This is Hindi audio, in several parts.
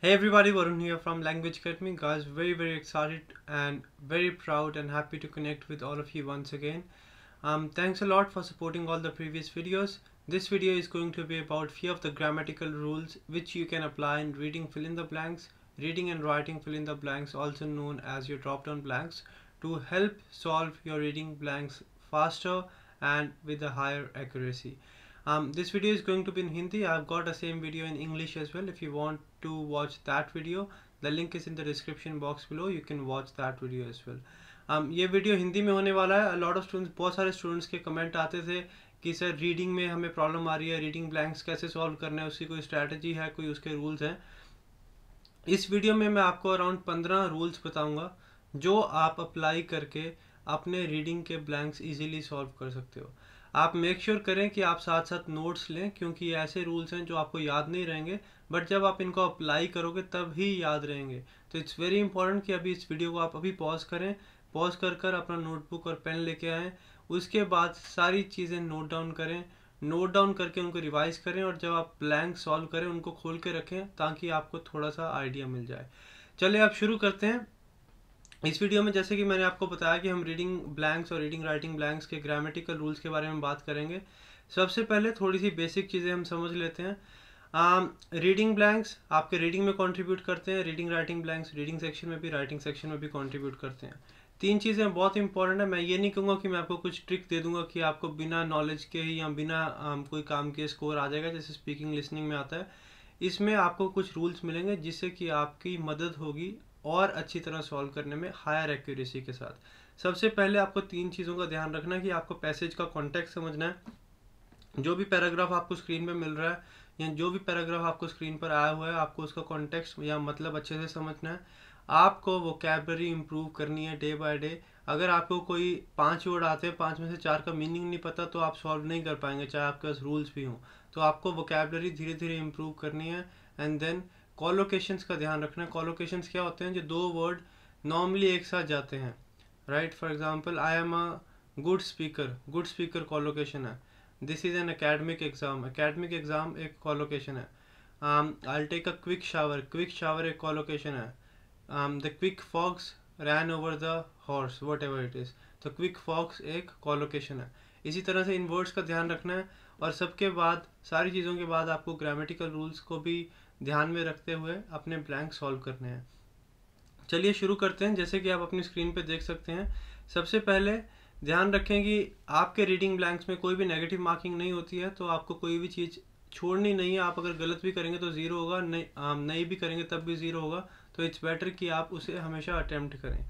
Hey everybody, Varun here from Language Academy. Guys, very very excited and very proud and happy to connect with all of you once again. Um, thanks a lot for supporting all the previous videos. This video is going to be about few of the grammatical rules which you can apply in reading fill in the blanks, reading and writing fill in the blanks also known as your drop down blanks to help solve your reading blanks faster and with a higher accuracy. Um, this video is going to be in Hindi. I've got the same video in English as well. If you want to watch that video the link is in the description box below you can watch that video as well um, ये वीडियो हिंदी में होने वाला है लॉट ऑफ स्टूडेंट्स बहुत सारे स्टूडेंट्स के कमेंट आते थे कि सर रीडिंग में हमें प्रॉब्लम आ रही है रीडिंग ब्लैंक्स कैसे सॉल्व करना है उसकी कोई स्ट्रैटेजी है कोई उसके रूल्स हैं इस वीडियो में मैं आपको अराउंड पंद्रह रूल्स बताऊंगा जो आप अप्लाई करके अपने रीडिंग के ब्लैंक्स इजीली सॉल्व कर सकते हो आप मेक श्योर sure करें कि आप साथ साथ नोट्स लें क्योंकि ऐसे रूल्स हैं जो आपको याद नहीं रहेंगे बट जब आप इनको अप्लाई करोगे तब ही याद रहेंगे तो इट्स वेरी इंपॉर्टेंट कि अभी इस वीडियो को आप अभी पॉज करें पॉज कर कर अपना नोटबुक और पेन लेके आएँ उसके बाद सारी चीज़ें नोट डाउन करें नोट डाउन करके उनको रिवाइज करें और जब आप ब्लैंक सॉल्व करें उनको खोल के रखें ताकि आपको थोड़ा सा आइडिया मिल जाए चलिए आप शुरू करते हैं इस वीडियो में जैसे कि मैंने आपको बताया कि हम रीडिंग ब्लैंक्स और रीडिंग राइटिंग ब्लैंक्स के ग्रामेटिकल रूल्स के बारे में बात करेंगे सबसे पहले थोड़ी सी बेसिक चीज़ें हम समझ लेते हैं रीडिंग ब्लैंक्स आपके रीडिंग में कंट्रीब्यूट करते हैं reading writing blanks reading section में भी राइटिंग सेक्शन में भी कंट्रीब्यूट करते हैं तीन चीज़ें बहुत इंपॉर्टेंट है मैं ये नहीं कहूँगा कि मैं आपको कुछ ट्रिक दे दूंगा कि आपको बिना नॉलेज के ही या बिना um, कोई काम के स्कोर आ जाएगा जैसे स्पीकिंग लिसनिंग में आता है इसमें आपको कुछ रूल्स मिलेंगे जिससे कि आपकी मदद होगी और अच्छी तरह सॉल्व करने में हायर एक्यूरेसी के साथ सबसे पहले आपको तीन चीज़ों का ध्यान रखना है कि आपको पैसेज का कॉन्टेक्ट समझना है जो भी पैराग्राफ आपको स्क्रीन पर मिल रहा है या जो भी पैराग्राफ आपको स्क्रीन पर आया हुआ है आपको उसका कॉन्टेक्स्ट या मतलब अच्छे से समझना है आपको वो कैबरी इम्प्रूव करनी है डे बाय डे अगर आपको कोई पांच वर्ड आते हैं पांच में से चार का मीनिंग नहीं पता तो आप सॉल्व नहीं कर पाएंगे चाहे आपके पास रूल्स भी हों तो आपको वो धीरे धीरे इम्प्रूव करनी है एंड देन कॉलोकेशंस का ध्यान रखना है कॉलोकेशंस क्या होते हैं जो दो वर्ड नॉर्मली एक साथ जाते हैं right for example I am a good speaker good speaker collocation है this is an academic exam academic exam एक कॉलोकेशन है I take a quick shower quick shower एक कॉलोकेशन है the quick fox ran over the horse whatever it is तो क्विक फॉक्स एक कॉलोकेशन है इसी तरह से इन वर्ड्स का ध्यान रखना है और सबके बाद सारी चीज़ों के बाद आपको ग्रामेटिकल रूल्स को भी ध्यान में रखते हुए अपने ब्लैंक सॉल्व करने हैं चलिए शुरू करते हैं जैसे कि आप अपनी स्क्रीन पर देख सकते हैं सबसे पहले ध्यान रखें कि आपके रीडिंग ब्लैंक्स में कोई भी नेगेटिव मार्किंग नहीं होती है तो आपको कोई भी चीज़ छोड़नी नहीं है आप अगर गलत भी करेंगे तो ज़ीरो होगा नहीं नहीं भी करेंगे तब भी ज़ीरो होगा तो इट्स बेटर कि आप उसे हमेशा अटैम्प्ट करें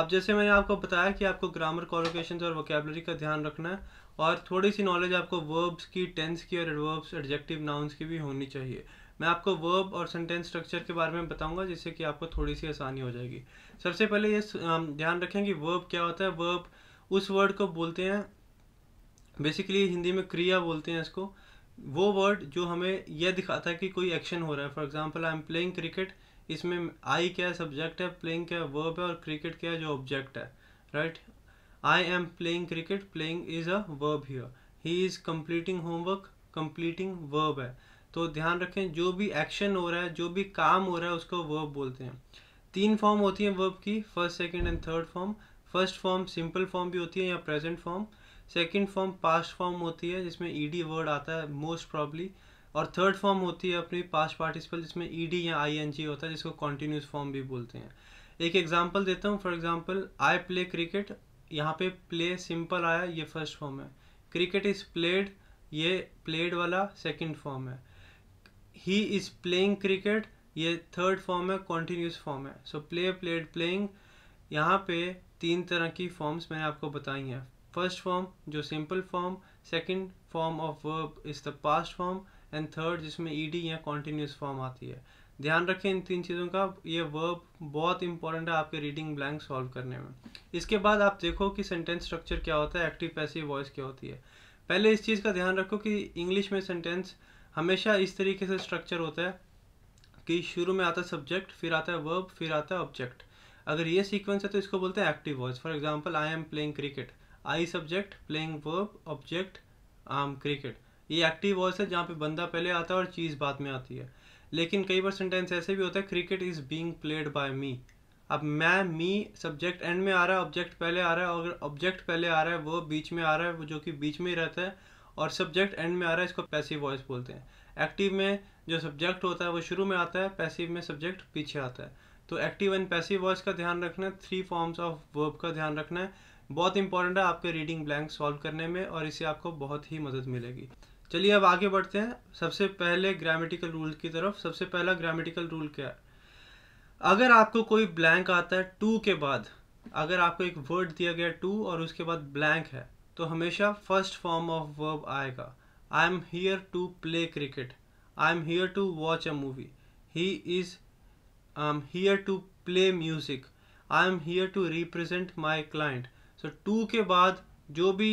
अब जैसे मैंने आपको बताया कि आपको ग्रामर कॉलोकेशन और वोकेबलरी का ध्यान रखना है और थोड़ी सी नॉलेज आपको वर्ब्स की टेंस की और एडवर्ब्स एडजेक्टिव नाउन्स की भी होनी चाहिए मैं आपको वर्ब और सेंटेंस स्ट्रक्चर के बारे में बताऊंगा जिससे कि आपको थोड़ी सी आसानी हो जाएगी सबसे पहले ये ध्यान रखें कि वर्ब क्या होता है वर्ब उस वर्ड को बोलते हैं बेसिकली हिंदी में क्रिया बोलते हैं इसको वो वर्ड जो हमें यह दिखाता है कि कोई एक्शन हो रहा है for example I am playing cricket इसमें आई क्या सब्जेक्ट है प्लेइंग क्या वर्ब है और क्रिकेट क्या जो ऑब्जेक्ट है right I am playing cricket playing is a verb here he is completing homework completing verb है तो ध्यान रखें जो भी एक्शन हो रहा है जो भी काम हो रहा है उसको वर्ब बोलते हैं तीन फॉर्म होती है वर्ब की first second and third form first form simple form भी होती है या present form second form past form होती है जिसमें ईडी वर्ड आता है मोस्ट प्रॉब्ली और थर्ड फॉर्म होती है अपनी पास्ट पार्टिसिपल जिसमें ईडी या आईएनजी होता है जिसको कॉन्टीन्यूस फॉर्म भी बोलते हैं एक एग्जाम्पल देता हूँ for example I play cricket यहाँ पे प्ले सिंपल आया ये फर्स्ट फॉर्म है क्रिकेट इज़ प्लेड ये प्लेड वाला सेकेंड फॉर्म है ही इज प्लेइंग क्रिकेट ये थर्ड फॉर्म है कॉन्टीन्यूस फॉर्म है सो प्ले प्लेड प्लेइंग यहाँ पे तीन तरह की फॉर्म्स मैंने आपको बताई हैं फर्स्ट फॉर्म जो simple form second form of verb is the past form and third जिसमें ईडी या कॉन्टीन्यूस फॉर्म आती है ध्यान रखें इन तीन चीज़ों का ये वर्ब बहुत इंपॉर्टेंट है आपके रीडिंग ब्लैंक सॉल्व करने में इसके बाद आप देखो कि सेंटेंस स्ट्रक्चर क्या होता है एक्टिव पैसिव वॉइस क्या होती है पहले इस चीज़ का ध्यान रखो कि इंग्लिश में सेंटेंस हमेशा इस तरीके से स्ट्रक्चर होता है कि शुरू में आता है सब्जेक्ट फिर आता है वर्ब फिर आता है ऑब्जेक्ट अगर ये सीक्वेंस है तो इसको बोलते हैं active voice for example I am playing cricket I subject playing verb object am cricket ये एक्टिव वॉइस है जहाँ पे बंदा पहले आता है और चीज़ बाद में आती है लेकिन कई बार सेंटेंस ऐसे भी होते हैं cricket is being played by me अब मैं मी सब्जेक्ट एंड में आ रहा है ऑब्जेक्ट पहले आ रहा है और ऑब्जेक्ट पहले आ रहा है वो बीच में आ रहा है वो जो कि बीच में ही रहता है और सब्जेक्ट एंड में आ रहा है इसको पैसिव वॉइस बोलते हैं एक्टिव में जो सब्जेक्ट होता है वो शुरू में आता है पैसिव में सब्जेक्ट पीछे आता है तो एक्टिव एंड पैसिव वॉइस का ध्यान रखना है थ्री फॉर्म्स ऑफ वर्ब का ध्यान रखना है बहुत इंपॉर्टेंट है आपके रीडिंग ब्लैंक सॉल्व करने में और इससे आपको बहुत ही मदद मिलेगी चलिए अब आगे बढ़ते हैं सबसे पहले ग्रामेटिकल रूल की तरफ सबसे पहला ग्रामेटिकल रूल क्या है अगर आपको कोई ब्लैंक आता है टू के बाद अगर आपको एक वर्ड दिया गया टू और उसके बाद ब्लैंक है तो हमेशा फर्स्ट फॉर्म ऑफ वर्ब आएगा I am here to play cricket I am here to watch a movie he is I am here to play music I am here to represent my client so to के बाद जो भी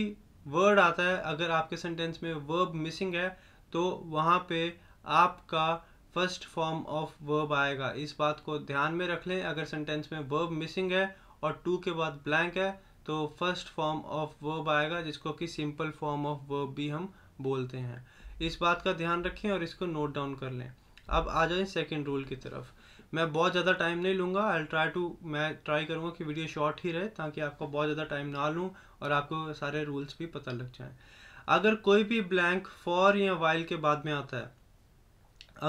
वर्ड आता है अगर आपके सेंटेंस में वर्ब मिसिंग है तो वहाँ पे आपका फर्स्ट फॉर्म ऑफ वर्ब आएगा इस बात को ध्यान में रख लें अगर सेंटेंस में वर्ब मिसिंग है और टू के बाद ब्लैंक है तो फर्स्ट फॉर्म ऑफ वर्ब आएगा जिसको कि सिंपल फॉर्म ऑफ वर्ब भी हम बोलते हैं इस बात का ध्यान रखें और इसको नोट डाउन कर लें अब आ जाए सेकेंड रूल की तरफ मैं बहुत ज़्यादा टाइम नहीं लूँगा आई ट्राई टू मैं ट्राई करूँगा कि वीडियो शॉर्ट ही रहे ताकि आपको बहुत ज़्यादा टाइम ना लूँ और आपको सारे रूल्स भी पता लग जाएँ अगर कोई भी ब्लैंक फॉर या वाइल के बाद में आता है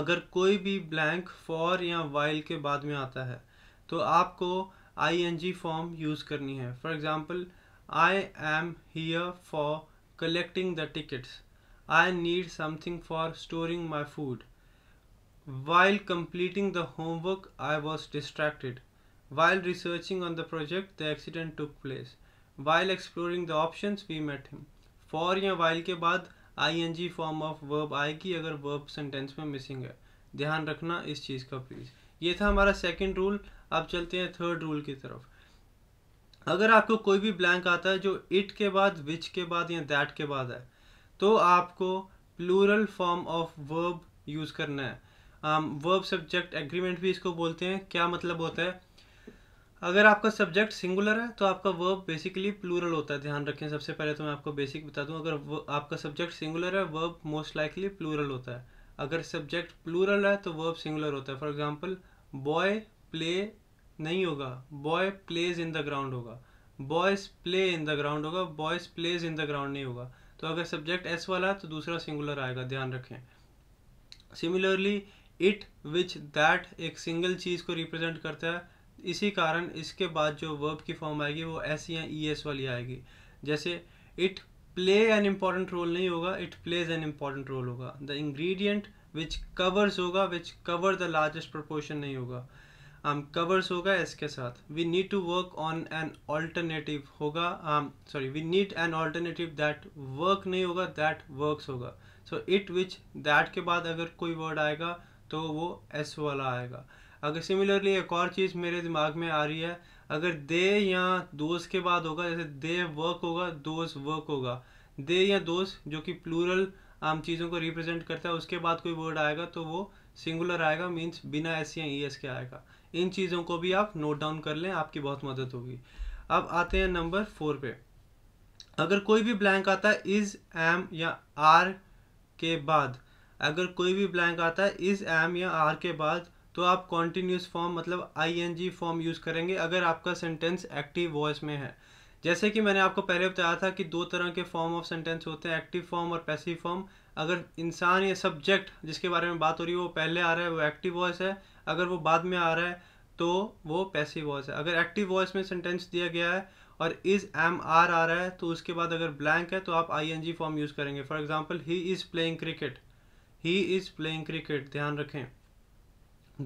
अगर कोई भी ब्लैंक फॉर या वाइल के बाद में आता है तो आपको I N G form use करनी है for example I am here for collecting the tickets I need something for storing my food while completing the homework i was distracted while researching on the project the accident took place while exploring the options we met him for या while के बाद ing form of verb आएगी अगर verb sentence में missing है ध्यान रखना इस चीज़ का please ये था हमारा सेकेंड रूल अब चलते हैं थर्ड रूल की तरफ अगर आपको कोई भी ब्लैंक आता है जो इट के बाद विच के बाद या दैट के बाद है तो आपको plural form of verb use करना है वर्ब सब्जेक्ट एग्रीमेंट भी इसको बोलते हैं क्या मतलब होता है अगर आपका सब्जेक्ट सिंगुलर है तो आपका वर्ब बेसिकली प्लूरल होता है ध्यान रखें सबसे पहले तो मैं आपको बेसिक बता दूं अगर आपका सब्जेक्ट सिंगुलर है वर्ब मोस्ट लाइकली प्लूरल होता है अगर सब्जेक्ट प्लूरल है तो वर्ब सिंगुलर होता है फॉर एग्जांपल बॉय प्ले नहीं होगा boy plays in the ground होगा boys play in the ground होगा boys plays in the ground नहीं होगा तो अगर सब्जेक्ट एस वाला तो दूसरा सिंगुलर आएगा ध्यान रखें सिमिलरली इट विच दैट एक सिंगल चीज़ को रिप्रेजेंट करता है इसी कारण इसके बाद जो वर्ब की फॉर्म आएगी वो एस या ई e एस वाली आएगी जैसे it play an important role नहीं होगा it plays an important role होगा द इंग्रीडियंट विच कवर्स होगा which cover the largest proportion नहीं होगा आम um, कवर्स होगा एस के साथ we need to work on an alternative होगा sorry we need an alternative that work नहीं होगा दैट वर्क्स होगा सो इट विच दैट के बाद अगर कोई वर्ड आएगा तो वो एस वाला आएगा अगर सिमिलरली एक और चीज़ मेरे दिमाग में आ रही है अगर दे या दोस्त के बाद होगा जैसे दे वर्क होगा दोस्त वर्क होगा दे या दोस्त जो कि प्लूरल आम चीज़ों को रिप्रेजेंट करता है उसके बाद कोई वर्ड आएगा तो वो सिंगुलर आएगा मीन्स बिना एस या ई e एस के आएगा इन चीज़ों को भी आप नोट डाउन कर लें आपकी बहुत मदद होगी अब आते हैं नंबर फोर पे अगर कोई भी ब्लैंक आता है इज़ एम या आर के बाद अगर कोई भी ब्लैंक आता है इज़ एम या आर के बाद तो आप कॉन्टीन्यूस फॉर्म मतलब I N G form use करेंगे अगर आपका सेंटेंस एक्टिव वॉइस में है जैसे कि मैंने आपको पहले बताया था कि दो तरह के फॉर्म ऑफ सेंटेंस होते हैं एक्टिव फॉर्म और पैसिव फॉर्म अगर इंसान या सब्जेक्ट जिसके बारे में बात हो रही है वो पहले आ रहा है वो एक्टिव वॉइस है अगर वो बाद में आ रहा है तो वो पैसिव वॉइस है अगर एक्टिव वॉइस में सेंटेंस दिया गया है और इज़ एम आर आ रहा है तो उसके बाद अगर ब्लैंक है तो आप I N G form use करेंगे for example he is playing cricket he is playing cricket ध्यान रखें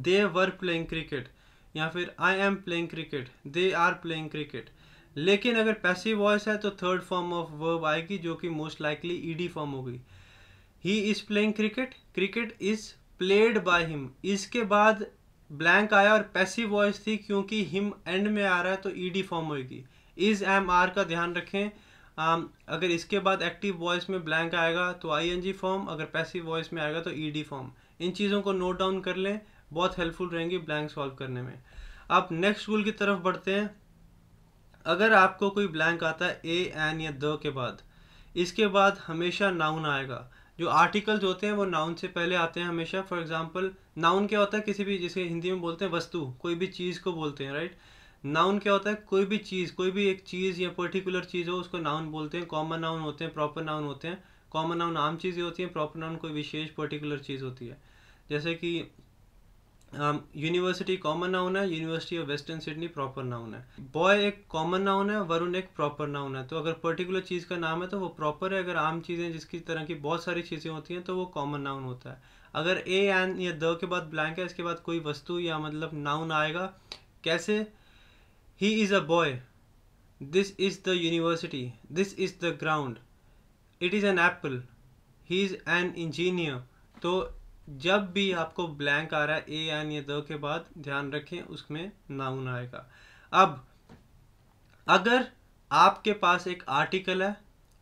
दे वर प्लेइंग क्रिकेट या फिर I am playing cricket they are playing cricket लेकिन अगर पैसिव वॉइस है तो थर्ड फॉर्म ऑफ वर्ब आएगी जो कि मोस्ट लाइकली ईडी फॉर्म होगी he is playing cricket cricket is played by him इसके बाद ब्लैंक आया और पैसिव वॉइस थी क्योंकि हिम एंड में आ रहा है तो ईडी फॉर्म होगी इज एम आर का ध्यान रखें um, अगर इसके बाद एक्टिव वॉइस में ब्लैंक आएगा तो आई एन जी फॉर्म अगर पैसिव वॉइस में आएगा तो ई डी फॉर्म इन चीज़ों को नोट डाउन कर लें बहुत हेल्पफुल रहेंगी ब्लैंक सॉल्व करने में आप नेक्स्ट रूल की तरफ बढ़ते हैं अगर आपको कोई ब्लैंक आता है ए एन या द के बाद इसके बाद हमेशा नाउन आएगा जो आर्टिकल्स होते हैं वो नाउन से पहले आते हैं हमेशा फॉर एग्जांपल नाउन क्या होता है किसी भी जिसे हिंदी में बोलते हैं वस्तु कोई भी चीज़ को बोलते हैं राइट नाउन क्या होता है कोई भी चीज़ कोई भी एक चीज़ या पर्टिकुलर चीज़ हो उसको नाउन बोलते हैं कॉमन नाउन होते हैं प्रॉपर नाउन होते हैं कॉमन नाउन आम चीज़ें होती हैं प्रॉपर नाउन कोई विशेष पर्टिकुलर चीज़ होती है जैसे कि यूनिवर्सिटी कॉमन नाउन है university of western Sydney proper noun है बॉय एक कॉमन नाउन है वरुण एक प्रॉपर नाउन है तो अगर पर्टिकुलर चीज़ का नाम है तो वो प्रॉपर है अगर आम चीज़ें जिसकी तरह की बहुत सारी चीज़ें होती हैं तो वो कॉमन नाउन होता है अगर ए एन या द के बाद ब्लैंक है इसके बाद कोई वस्तु या मतलब नाउन आएगा कैसे he is a boy this is the university this is the ground it is an apple he is an engineer तो जब भी आपको ब्लैंक आ रहा है ए एन या द के बाद ध्यान रखें उसमें नाउन आएगा अब अगर आपके पास एक आर्टिकल है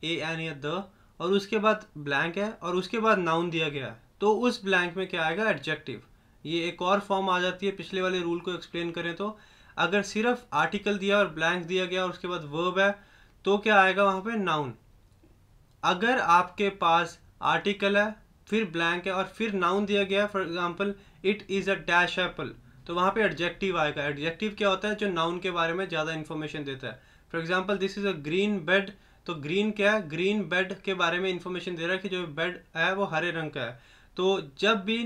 ए एन या द और उसके बाद ब्लैंक है और उसके बाद नाउन दिया गया है तो उस ब्लैंक में क्या आएगा एडजेक्टिव ये एक और फॉर्म आ जाती है पिछले वाले रूल को एक्सप्लेन करें तो अगर सिर्फ आर्टिकल दिया और ब्लैंक दिया गया और उसके बाद वर्ब है तो क्या आएगा वहाँ पे नाउन अगर आपके पास आर्टिकल है फिर ब्लैंक है और फिर नाउन दिया गया for example it is a dash apple तो वहाँ पे एडजेक्टिव आएगा एडजेक्टिव क्या होता है जो नाउन के बारे में ज़्यादा इन्फॉर्मेशन देता है for example this is a green bed तो ग्रीन क्या है ग्रीन बेड के बारे में इन्फॉर्मेशन दे रहा है कि जो बेड है वो हरे रंग का है तो जब भी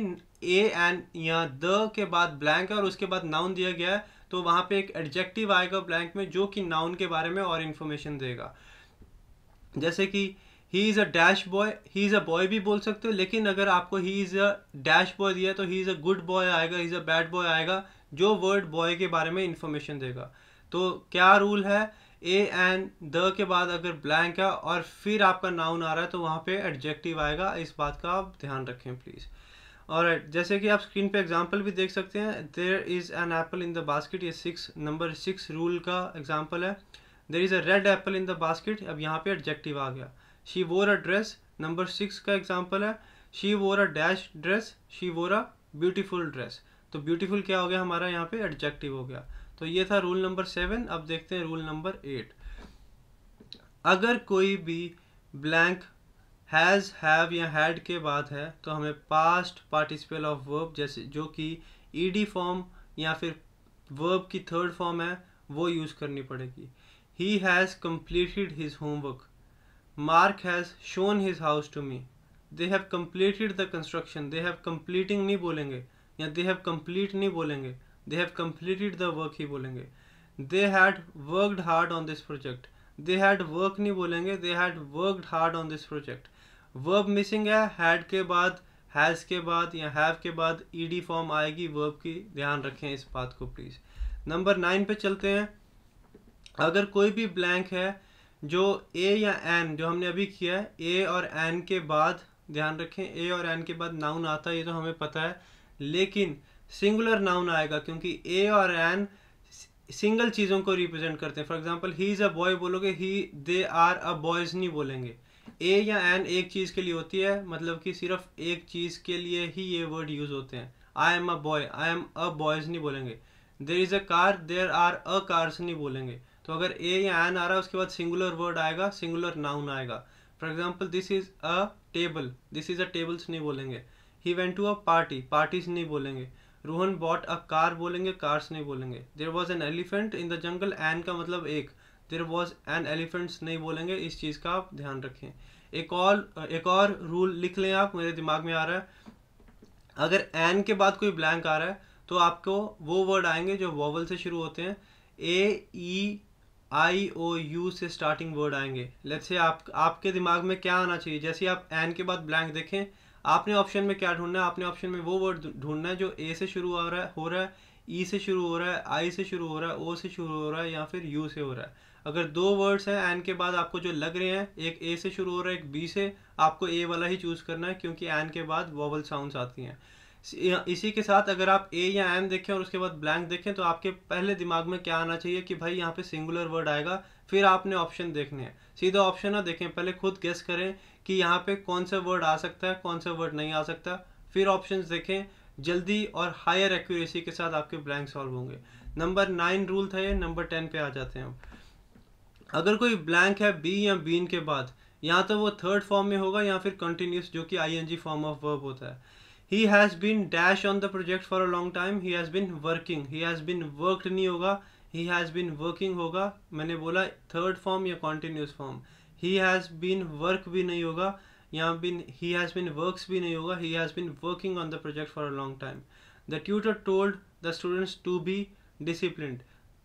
ए एन या द के बाद ब्लैंक है और उसके बाद नाउन दिया गया है तो वहाँ पे एक एडजेक्टिव आएगा ब्लैंक में जो कि नाउन के बारे में और इन्फॉर्मेशन देगा जैसे कि he is a dash boy he is a boy भी बोल सकते हो लेकिन अगर आपको he is a dash boy दिया तो he is a good boy आएगा he is a bad boy आएगा जो वर्ड बॉय के बारे में इंफॉर्मेशन देगा तो क्या रूल है ए एंड द के बाद अगर ब्लैंक है और फिर आपका नाउन आ रहा है तो वहां पे एडजेक्टिव आएगा इस बात का आप ध्यान रखें प्लीज़ और जैसे कि आप स्क्रीन पे एग्जांपल भी देख सकते हैं there is an apple in the basket ये सिक्स नंबर सिक्स रूल का एग्जांपल है there is a red apple in the basket अब यहाँ पे एडजेक्टिव आ गया she wore a dress number six का एग्जाम्पल है she wore a dash dress she wore a beautiful dress तो ब्यूटीफुल क्या हो गया हमारा यहाँ पे एडजेक्टिव हो गया तो ये था रूल नंबर सेवन अब देखते हैं रूल नंबर एट अगर कोई भी ब्लैंक हैज़ हैव या हैड के बाद है तो हमें पास्ट पार्टिसिपल ऑफ वर्ब जैसे जो कि ईडी फॉर्म या फिर वर्ब की थर्ड फॉर्म है वो यूज़ करनी पड़ेगी he has completed his homework Mark has shown his house to me they have completed the construction they have completing नहीं बोलेंगे या दे हैव कम्प्लीट नहीं बोलेंगे they have completed the work ही बोलेंगे they had worked hard on this project they had work नहीं बोलेंगे they had worked hard on this project verb missing है हैड के बाद हैज़ के बाद या हैव के बाद ई डी फॉर्म आएगी वर्ब की ध्यान रखें इस बात को प्लीज़ नंबर नाइन पे चलते हैं अगर कोई भी ब्लैंक है जो ए या एन जो हमने अभी किया है ए और एन के बाद ध्यान रखें ए और एन के बाद नाउन आता है ये तो हमें पता है लेकिन सिंगुलर नाउन आएगा क्योंकि ए और एन सिंगल चीज़ों को रिप्रेजेंट करते हैं for example he is a boy बोलोगे he they are a boys नहीं बोलेंगे ए या एन एक चीज़ के लिए होती है मतलब कि सिर्फ एक चीज़ के लिए ही ये वर्ड यूज़ होते हैं I am a boy I am a boys नहीं बोलेंगे there is a car there are a cars नहीं बोलेंगे तो अगर ए या एन आ रहा है उसके बाद सिंगुलर वर्ड आएगा सिंगुलर नाउन आएगा for example this is a table this is a tables नहीं बोलेंगे he went to a party parties नहीं बोलेंगे रोहन बॉट अ कार बोलेंगे कार्स नहीं बोलेंगे there was an elephant in the jungle an का मतलब एक देर वॉज एन एलिफेंट्स नहीं बोलेंगे इस चीज़ का आप ध्यान रखें एक और एक और रूल लिख लें आप मेरे दिमाग में आ रहा है अगर एन के बाद कोई ब्लैंक आ रहा है तो आपको वो वर्ड आएंगे जो वॉवल से शुरू होते हैं A E e, I O U से स्टार्टिंग वर्ड आएंगे लेट से आप आपके दिमाग में क्या आना चाहिए जैसे आप एन के बाद ब्लैंक देखें आपने ऑप्शन में क्या ढूंढना है आपने ऑप्शन में वो वर्ड ढूंढना है जो ए e से शुरू हो रहा है हो रहा है ई से शुरू हो रहा है आई से शुरू हो रहा है ओ से शुरू हो रहा है या फिर यू से हो रहा है अगर दो वर्ड्स हैं एन के बाद आपको जो लग रहे हैं एक ए से शुरू हो रहा है एक बी से आपको ए वाला ही चूज़ करना है क्योंकि एन के बाद वॉवल साउंड आती हैं इसी के साथ अगर आप ए या एन देखें और उसके बाद ब्लैंक देखें तो आपके पहले दिमाग में क्या आना चाहिए कि भाई यहाँ पे सिंगुलर वर्ड आएगा फिर आपने ऑप्शन देखने हैं सीधा ऑप्शन ना देखें पहले खुद गेस करें कि यहाँ पे कौन सा वर्ड आ सकता है कौन सा वर्ड नहीं आ सकता फिर ऑप्शन देखें जल्दी और हायर एक्यूरेसी के साथ आपके ब्लैंक सॉल्व होंगे नंबर नाइन रूल था ये नंबर टेन पे आ जाते हैं हम अगर कोई ब्लैंक है बी या बीन के बाद या तो वो थर्ड फॉर्म में होगा या फिर कंटिन्यूस जो कि आईएनजी फॉर्म ऑफ वर्ब होता है he has been dash on the project for a long time he has been working he has been worked नहीं होगा ही हैज़ बिन वर्किंग होगा मैंने बोला थर्ड फॉर्म या continuous form he has been work भी नहीं होगा या बिन ही हैज़ बिन वर्क भी नहीं होगा he has been working on the project for a long time the tutor told the students to be discipline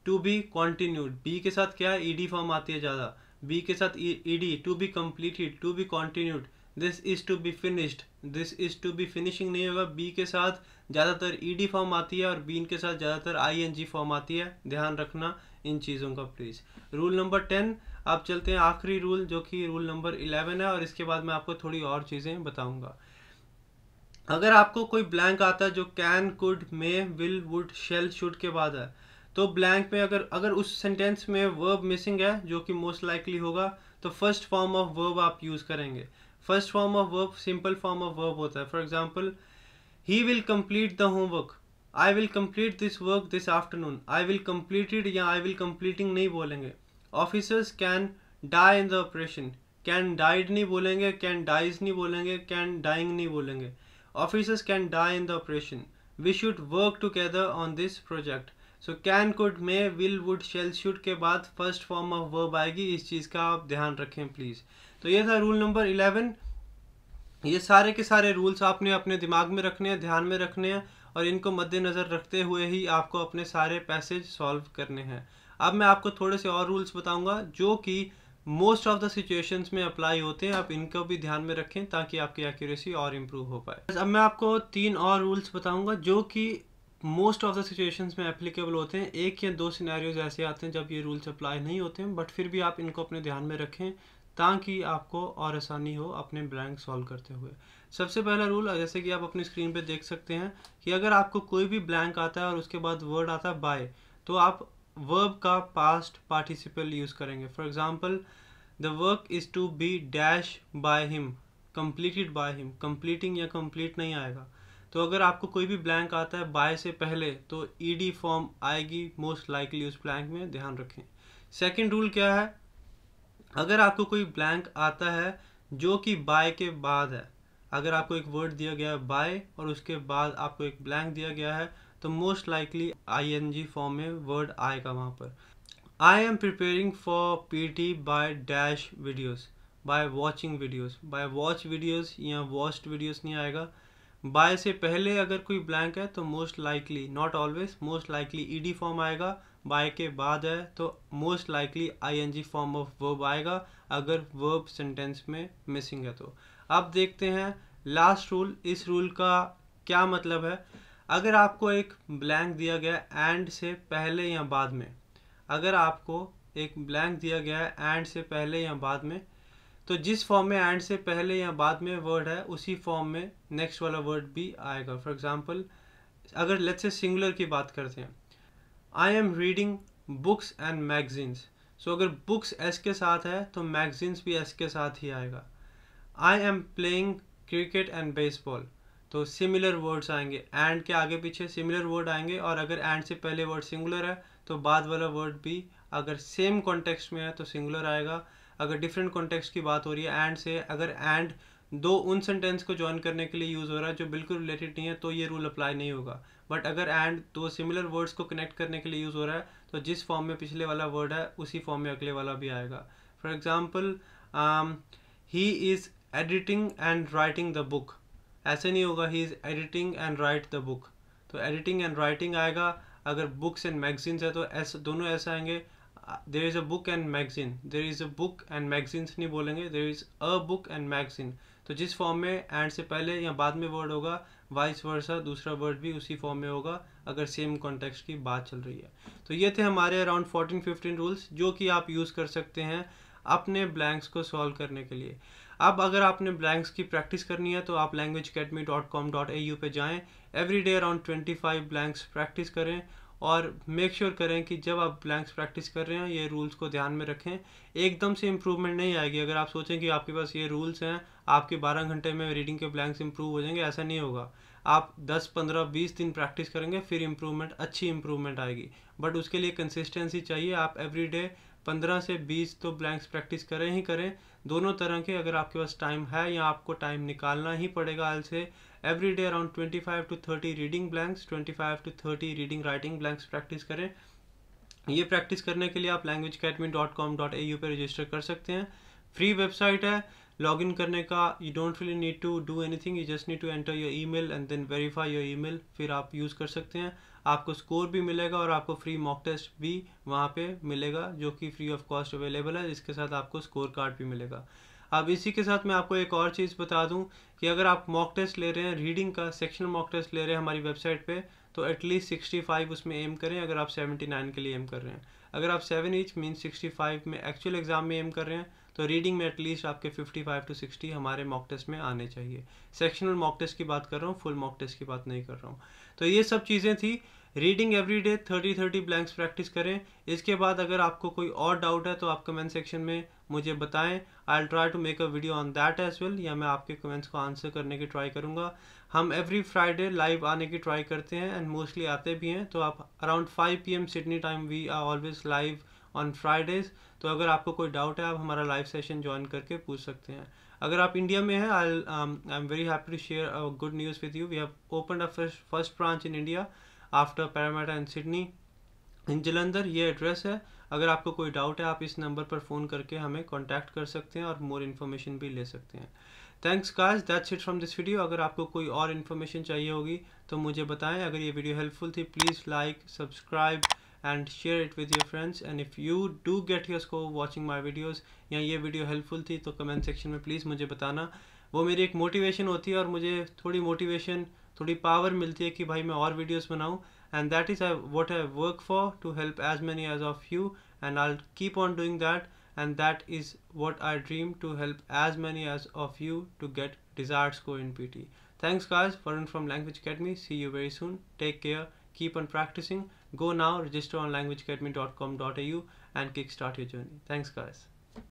to be continued be के साथ क्या है ई डी फॉर्म आती है ज़्यादा बी के साथ E D to be completed to be continued this is to be finished this is to be finishing नहीं होगा बी के साथ ज़्यादातर ई e डी फॉर्म आती है और बीन के साथ ज़्यादातर आई एन जी फॉर्म आती है ध्यान रखना इन चीज़ों का प्लीज़ रूल नंबर टेन आप चलते हैं आखिरी रूल जो कि रूल नंबर इलेवन है और इसके बाद मैं आपको थोड़ी और चीज़ें बताऊँगा अगर आपको कोई ब्लैंक आता है जो can could may will would shall should के बाद है तो ब्लैंक में अगर अगर उस सेंटेंस में वर्ब मिसिंग है जो कि मोस्ट लाइकली होगा तो फर्स्ट फॉर्म ऑफ वर्ब आप यूज़ करेंगे first form of verb simple form of verb होता है for example he will complete the homework I will complete this work this afternoon I will completed या आई विल कम्प्लीटिंग नहीं बोलेंगे officers can die in the operation can died नहीं बोलेंगे कैन डाइज नहीं बोलेंगे कैन डाइंग नहीं बोलेंगे officers can die in the operation we should work together on this project so can could may will would shall should के बाद फर्स्ट फॉर्म ऑफ वर्ब आएगी इस चीज़ का आप ध्यान रखें प्लीज़ तो ये था रूल नंबर इलेवन ये सारे के सारे रूल्स आपने अपने दिमाग में रखने हैं ध्यान में रखने हैं और इनको मद्देनज़र रखते हुए ही आपको अपने सारे पैसेज सॉल्व करने हैं अब मैं आपको थोड़े से और रूल्स बताऊंगा जो कि मोस्ट ऑफ द सिचुएशंस में अप्लाई होते हैं आप इनको भी ध्यान में रखें ताकि आपकी एक्यूरेसी और इम्प्रूव हो पाए अब मैं आपको तीन और रूल्स बताऊंगा जो कि मोस्ट ऑफ द सिचुएशंस में एप्लीकेबल होते हैं एक या दो सिनेरियोज ऐसे आते हैं जब ये रूल्स अप्लाई नहीं होते हैं बट फिर भी आप इनको अपने ध्यान में रखें ताकि आपको और आसानी हो अपने ब्लैंक सॉल्व करते हुए सबसे पहला रूल जैसे कि आप अपनी स्क्रीन पे देख सकते हैं कि अगर आपको कोई भी ब्लैंक आता है और उसके बाद वर्ड आता है बाय तो आप वर्ब का पास्ट पार्टिसिपल यूज़ करेंगे for example the work is to be dash by him completed by him completing या कम्प्लीट नहीं आएगा तो अगर आपको कोई भी ब्लैंक आता है बाय से पहले तो ई डी फॉर्म आएगी मोस्ट लाइकली उस ब्लैंक में ध्यान रखें सेकेंड रूल क्या है अगर आपको कोई ब्लैंक आता है जो कि बाय के बाद है अगर आपको एक वर्ड दिया गया है बाय और उसके बाद आपको एक ब्लैंक दिया गया है तो most likely I N G form में वर्ड आएगा वहाँ पर I am preparing for P T by dash videos by watching videos by watch videos या वॉच्ड वीडियोज नहीं आएगा बाय से पहले अगर कोई ब्लैंक है तो most likely not always most likely ED form आएगा बाय के बाद है तो most likely ING form of verb आएगा अगर वर्ब सेंटेंस में मिसिंग है तो अब देखते हैं लास्ट रूल इस रूल का क्या मतलब है अगर आपको एक ब्लैंक दिया गया एंड से पहले या बाद में अगर आपको एक ब्लैंक दिया गया है एंड से पहले या बाद में तो जिस फॉर्म में एंड से पहले या बाद में वर्ड है उसी फॉर्म में नेक्स्ट वाला वर्ड भी आएगा फॉर एग्जांपल अगर लेट्स से सिंगुलर की बात करते हैं I am reading books and magazines so अगर बुक्स एस के साथ है तो मैगजीन्स भी एस के साथ ही आएगा I am playing cricket and baseball तो सिमिलर वर्ड्स आएंगे एंड के आगे पीछे सिमिलर वर्ड आएंगे और अगर एंड से पहले वर्ड सिंगुलर है तो बाद वाला वर्ड भी अगर सेम कॉन्टेक्स्ट में है तो सिंगुलर आएगा अगर डिफरेंट कॉन्टेक्स्ट की बात हो रही है एंड से अगर एंड दो उन सेंटेंस को ज्वाइन करने के लिए यूज़ हो रहा है जो बिल्कुल रिलेटेड नहीं है तो ये रूल अप्लाई नहीं होगा बट अगर एंड दो सिमिलर वर्ड्स को कनेक्ट करने के लिए यूज़ हो रहा है तो जिस फॉर्म में पिछले वाला वर्ड है उसी फॉर्म में अगले वाला भी आएगा for example he is editing and writing the book ऐसे नहीं होगा he is editing and write the book तो एडिटिंग एंड राइटिंग आएगा अगर बुक्स एंड मैगजीन्स है तो ऐसे दोनों ऐसे आएंगे there is a book and magazine there is a book and magazines नहीं बोलेंगे there is a book and magazine तो जिस फॉर्म में एंड से पहले या बाद में वर्ड होगा वाइस वर्सा दूसरा वर्ड भी उसी फॉर्म में होगा अगर सेम कॉन्टेक्स्ट की बात चल रही है तो ये थे हमारे अराउंड फोर्टीन फिफ्टीन रूल्स जो कि आप यूज़ कर सकते हैं अपने ब्लैंक्स को सॉल्व करने के लिए अब अगर आपने ब्लैंक्स की प्रैक्टिस करनी है तो आप language academy dot com dot A U पर जाएँ every day around twenty five blanks practice करें और मेक श्योर sure करें कि जब आप ब्लैंक्स प्रैक्टिस कर रहे हैं ये रूल्स को ध्यान में रखें एकदम से इम्प्रूवमेंट नहीं आएगी अगर आप सोचें कि आपके पास ये रूल्स हैं आपके बारह घंटे में रीडिंग के ब्लैंक्स इंप्रूव हो जाएंगे ऐसा नहीं होगा आप 10, 15, 20 दिन प्रैक्टिस करेंगे फिर इम्प्रूवमेंट अच्छी इम्प्रूवमेंट आएगी बट उसके लिए कंसिस्टेंसी चाहिए आप एवरी डे पंद्रह से बीस तो ब्लैंक्स प्रैक्टिस करें ही करें दोनों तरह के अगर आपके पास टाइम है या आपको टाइम निकालना ही पड़ेगा आल से every day around twenty five to thirty reading blanks twenty five to thirty reading writing blanks practice करें ये प्रैक्टिस करने के लिए आप language academy dot com dot A U पर रजिस्टर कर सकते हैं फ्री वेबसाइट है लॉग इन करने का you don't really need to do anything you just need to enter your email and then verify your email फिर आप यूज़ कर सकते हैं आपको स्कोर भी मिलेगा और आपको फ्री मॉक टेस्ट भी वहाँ पे मिलेगा जो कि फ्री ऑफ कॉस्ट अवेलेबल है इसके साथ आपको स्कोर कार्ड भी मिलेगा अब इसी के साथ मैं आपको एक और चीज़ बता दूं कि अगर आप मॉक टेस्ट ले रहे हैं रीडिंग का सेक्शन मॉक टेस्ट ले रहे हैं हमारी वेबसाइट पे तो एटलीस्ट सिक्सटी फाइव उसमें एम करें अगर आप सेवेंटी नाइन के लिए एम कर रहे हैं अगर आप seven each mean sixty five में एक्चुअल एग्ज़ाम में एम कर रहे हैं तो रीडिंग में एटलीस्ट आपके 55 टू 60 हमारे मॉक टेस्ट में आने चाहिए सेक्शनल मॉक टेस्ट की बात कर रहा हूँ फुल मॉक टेस्ट की बात नहीं कर रहा हूँ तो ये सब चीज़ें थी reading every day thirty thirty blanks practice करें इसके बाद अगर आपको कोई और डाउट है तो आप कमेंट सेक्शन में मुझे बताएं I try to make a video on that as well या मैं आपके कमेंट्स को आंसर करने की ट्राई करूंगा हम एवरी फ्राइडे लाइव आने की ट्राई करते हैं एंड मोस्टली आते भी हैं तो आप around five P M Sydney time we are always live on Fridays तो अगर आपको कोई डाउट है आप हमारा लाइव सेशन ज्वाइन करके पूछ सकते हैं अगर आप इंडिया में हैं I I am very happy to share good news with you we have open a first branch in India after Parramatta in Sydney in Jalandhar ये एड्रेस है अगर आपको कोई डाउट है आप इस नंबर पर फ़ोन करके हमें कॉन्टैक्ट कर सकते हैं और मोर इन्फॉर्मेशन भी ले सकते हैं thanks cause that's it from this video अगर आपको कोई और इन्फॉर्मेशन चाहिए होगी तो मुझे बताएं अगर ये वीडियो हेल्पफुल थी please like subscribe and share it with your friends and if you do get your score watching my videos या ये वीडियो हेल्पफुल थी तो कमेंट सेक्शन में प्लीज़ मुझे बताना वो मेरी एक मोटिवेशन होती है और मुझे थोड़ी मोटिवेशन थोड़ी पावर मिलती है कि भाई मैं और वीडियोस बनाऊं and that is what I work for to help as many as of you and I'll keep on doing that and that is what I dream to help as many as of you to get desired score in PT. Thanks guys, Varun from Language Academy. See you very soon. Take care. Keep on practicing Go now, register on languageacademy.com.au and kickstart your journey. Thanks guys.